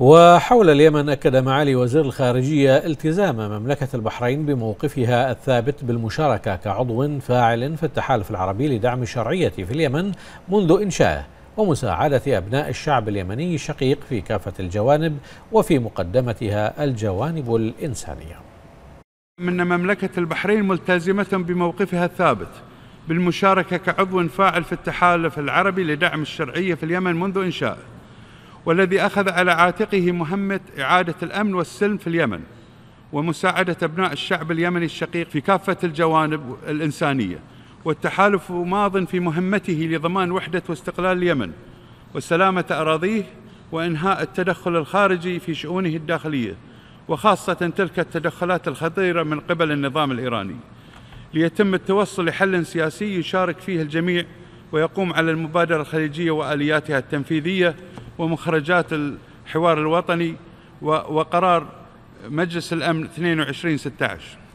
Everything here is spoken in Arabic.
وحول اليمن أكد معالي وزير الخارجية التزام مملكة البحرين بموقفها الثابت بالمشاركة كعضو فاعل في التحالف العربي لدعم الشرعية في اليمن منذ إنشائه ومساعدة أبناء الشعب اليمني الشقيق في كافة الجوانب وفي مقدمتها الجوانب الإنسانية من مملكة البحرين ملتزمة بموقفها الثابت بالمشاركة كعضو فاعل في التحالف العربي لدعم الشرعية في اليمن منذ إنشائه والذي أخذ على عاتقه مهمة إعادة الأمن والسلم في اليمن ومساعدة أبناء الشعب اليمني الشقيق في كافة الجوانب الإنسانية والتحالف ماض في مهمته لضمان وحدة واستقلال اليمن وسلامة أراضيه وإنهاء التدخل الخارجي في شؤونه الداخلية وخاصة تلك التدخلات الخطيرة من قبل النظام الإيراني ليتم التوصل لحل سياسي يشارك فيه الجميع ويقوم على المبادرة الخليجية وآلياتها التنفيذية ومخرجات الحوار الوطني وقرار مجلس الأمن 2216